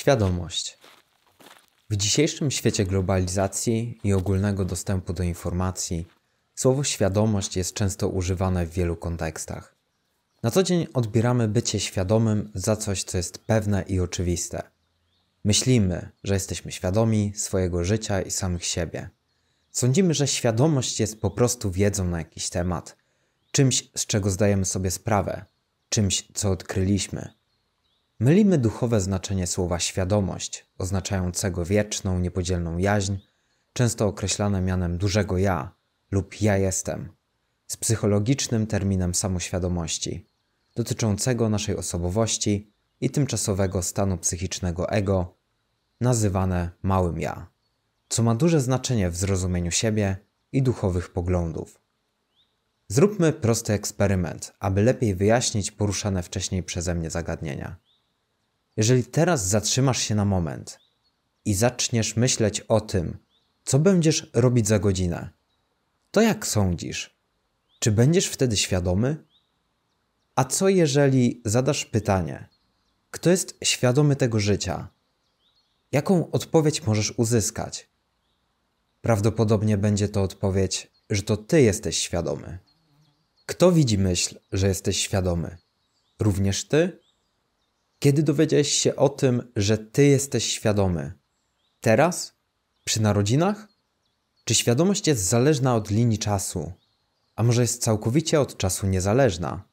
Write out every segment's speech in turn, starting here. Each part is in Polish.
Świadomość. W dzisiejszym świecie globalizacji i ogólnego dostępu do informacji, słowo świadomość jest często używane w wielu kontekstach. Na co dzień odbieramy bycie świadomym za coś, co jest pewne i oczywiste. Myślimy, że jesteśmy świadomi swojego życia i samych siebie. Sądzimy, że świadomość jest po prostu wiedzą na jakiś temat, czymś, z czego zdajemy sobie sprawę, czymś, co odkryliśmy. Mylimy duchowe znaczenie słowa świadomość, oznaczającego wieczną, niepodzielną jaźń, często określane mianem dużego ja lub ja jestem, z psychologicznym terminem samoświadomości, dotyczącego naszej osobowości i tymczasowego stanu psychicznego ego, nazywane małym ja, co ma duże znaczenie w zrozumieniu siebie i duchowych poglądów. Zróbmy prosty eksperyment, aby lepiej wyjaśnić poruszane wcześniej przeze mnie zagadnienia. Jeżeli teraz zatrzymasz się na moment i zaczniesz myśleć o tym, co będziesz robić za godzinę, to jak sądzisz? Czy będziesz wtedy świadomy? A co jeżeli zadasz pytanie, kto jest świadomy tego życia? Jaką odpowiedź możesz uzyskać? Prawdopodobnie będzie to odpowiedź, że to ty jesteś świadomy. Kto widzi myśl, że jesteś świadomy? Również ty? Kiedy dowiedziałeś się o tym, że ty jesteś świadomy? Teraz? Przy narodzinach? Czy świadomość jest zależna od linii czasu? A może jest całkowicie od czasu niezależna?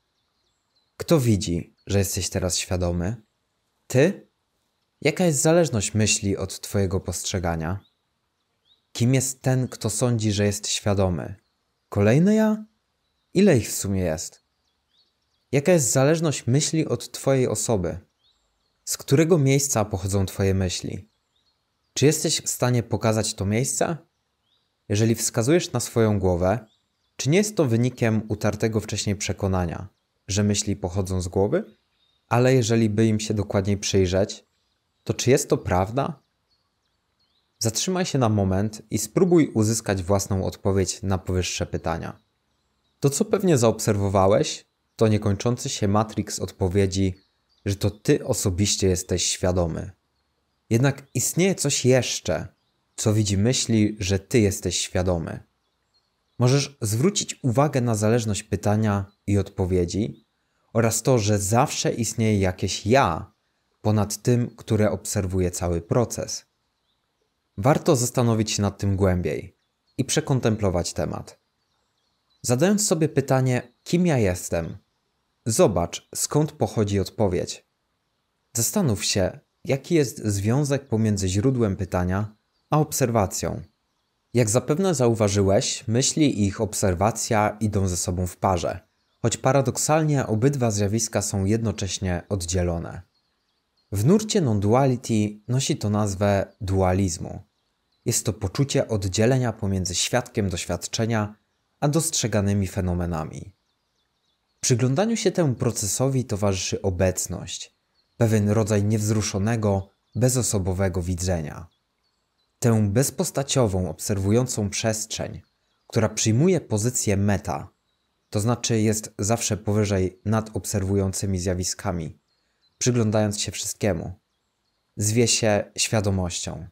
Kto widzi, że jesteś teraz świadomy? Ty? Jaka jest zależność myśli od Twojego postrzegania? Kim jest ten, kto sądzi, że jest świadomy? Kolejny ja? Ile ich w sumie jest? Jaka jest zależność myśli od Twojej osoby? Z którego miejsca pochodzą Twoje myśli? Czy jesteś w stanie pokazać to miejsce? Jeżeli wskazujesz na swoją głowę, czy nie jest to wynikiem utartego wcześniej przekonania, że myśli pochodzą z głowy? Ale jeżeli by im się dokładniej przyjrzeć, to czy jest to prawda? Zatrzymaj się na moment i spróbuj uzyskać własną odpowiedź na powyższe pytania. To, co pewnie zaobserwowałeś, to niekończący się Matrix odpowiedzi że to ty osobiście jesteś świadomy. Jednak istnieje coś jeszcze, co widzi myśli, że ty jesteś świadomy. Możesz zwrócić uwagę na zależność pytania i odpowiedzi oraz to, że zawsze istnieje jakieś ja ponad tym, które obserwuje cały proces. Warto zastanowić się nad tym głębiej i przekontemplować temat. Zadając sobie pytanie, kim ja jestem, Zobacz, skąd pochodzi odpowiedź. Zastanów się, jaki jest związek pomiędzy źródłem pytania a obserwacją. Jak zapewne zauważyłeś, myśli i ich obserwacja idą ze sobą w parze, choć paradoksalnie obydwa zjawiska są jednocześnie oddzielone. W nurcie non-duality nosi to nazwę dualizmu. Jest to poczucie oddzielenia pomiędzy świadkiem doświadczenia a dostrzeganymi fenomenami. Przyglądaniu się temu procesowi towarzyszy obecność, pewien rodzaj niewzruszonego, bezosobowego widzenia. Tę bezpostaciową, obserwującą przestrzeń, która przyjmuje pozycję meta, to znaczy jest zawsze powyżej nad obserwującymi zjawiskami, przyglądając się wszystkiemu. Zwie się świadomością.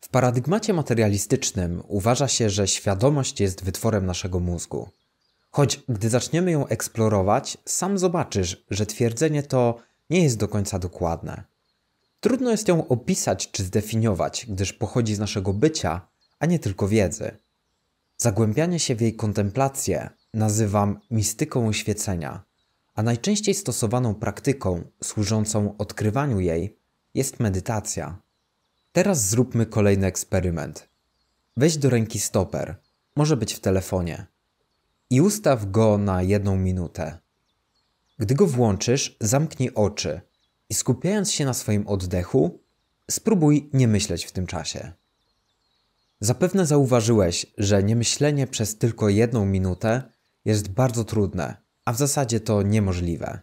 W paradygmacie materialistycznym uważa się, że świadomość jest wytworem naszego mózgu. Choć gdy zaczniemy ją eksplorować, sam zobaczysz, że twierdzenie to nie jest do końca dokładne. Trudno jest ją opisać czy zdefiniować, gdyż pochodzi z naszego bycia, a nie tylko wiedzy. Zagłębianie się w jej kontemplację nazywam mistyką oświecenia, a najczęściej stosowaną praktyką służącą odkrywaniu jej jest medytacja. Teraz zróbmy kolejny eksperyment. Weź do ręki stoper, może być w telefonie i ustaw go na jedną minutę. Gdy go włączysz, zamknij oczy i skupiając się na swoim oddechu, spróbuj nie myśleć w tym czasie. Zapewne zauważyłeś, że niemyślenie przez tylko jedną minutę jest bardzo trudne, a w zasadzie to niemożliwe.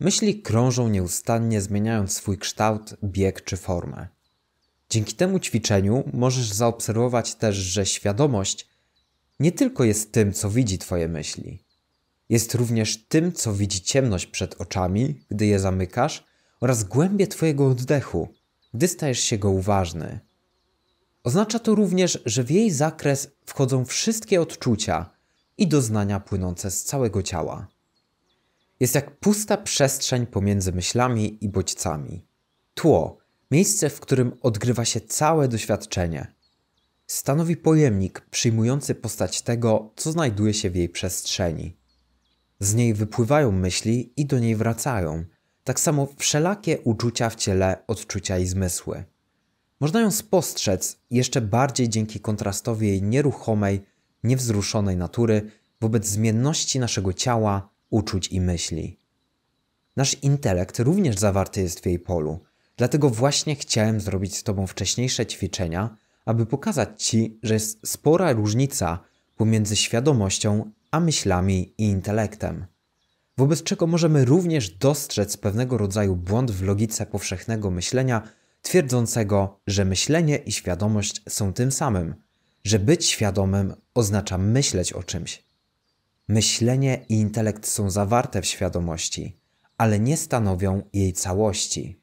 Myśli krążą nieustannie, zmieniając swój kształt, bieg czy formę. Dzięki temu ćwiczeniu możesz zaobserwować też, że świadomość nie tylko jest tym, co widzi Twoje myśli. Jest również tym, co widzi ciemność przed oczami, gdy je zamykasz, oraz głębie Twojego oddechu, gdy stajesz się go uważny. Oznacza to również, że w jej zakres wchodzą wszystkie odczucia i doznania płynące z całego ciała. Jest jak pusta przestrzeń pomiędzy myślami i bodźcami. Tło, miejsce, w którym odgrywa się całe doświadczenie – stanowi pojemnik przyjmujący postać tego, co znajduje się w jej przestrzeni. Z niej wypływają myśli i do niej wracają, tak samo wszelakie uczucia w ciele, odczucia i zmysły. Można ją spostrzec jeszcze bardziej dzięki kontrastowi jej nieruchomej, niewzruszonej natury wobec zmienności naszego ciała, uczuć i myśli. Nasz intelekt również zawarty jest w jej polu, dlatego właśnie chciałem zrobić z Tobą wcześniejsze ćwiczenia – aby pokazać Ci, że jest spora różnica pomiędzy świadomością a myślami i intelektem. Wobec czego możemy również dostrzec pewnego rodzaju błąd w logice powszechnego myślenia, twierdzącego, że myślenie i świadomość są tym samym, że być świadomym oznacza myśleć o czymś. Myślenie i intelekt są zawarte w świadomości, ale nie stanowią jej całości.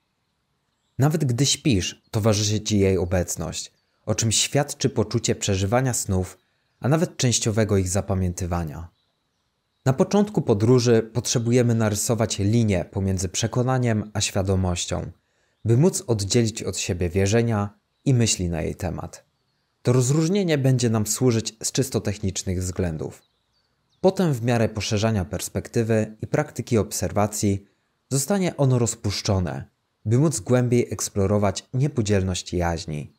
Nawet gdy śpisz, towarzyszy ci jej obecność, o czym świadczy poczucie przeżywania snów, a nawet częściowego ich zapamiętywania. Na początku podróży potrzebujemy narysować linię pomiędzy przekonaniem a świadomością, by móc oddzielić od siebie wierzenia i myśli na jej temat. To rozróżnienie będzie nam służyć z czysto technicznych względów. Potem, w miarę poszerzania perspektywy i praktyki obserwacji, zostanie ono rozpuszczone, by móc głębiej eksplorować niepodzielność jaźni.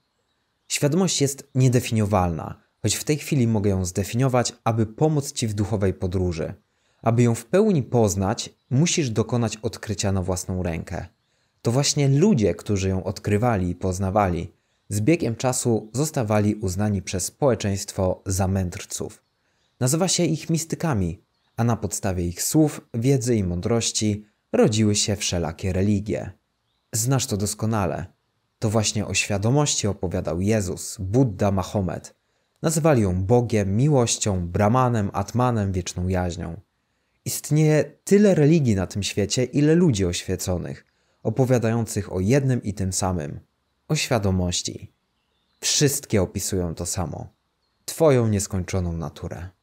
Świadomość jest niedefiniowalna, choć w tej chwili mogę ją zdefiniować, aby pomóc Ci w duchowej podróży. Aby ją w pełni poznać, musisz dokonać odkrycia na własną rękę. To właśnie ludzie, którzy ją odkrywali i poznawali, z biegiem czasu zostawali uznani przez społeczeństwo za mędrców. Nazywa się ich mistykami, a na podstawie ich słów, wiedzy i mądrości rodziły się wszelakie religie. Znasz to doskonale. To właśnie o świadomości opowiadał Jezus, Buddha, Mahomet. Nazywali ją Bogiem, miłością, Brahmanem, Atmanem, wieczną jaźnią. Istnieje tyle religii na tym świecie, ile ludzi oświeconych, opowiadających o jednym i tym samym o świadomości. Wszystkie opisują to samo Twoją nieskończoną naturę.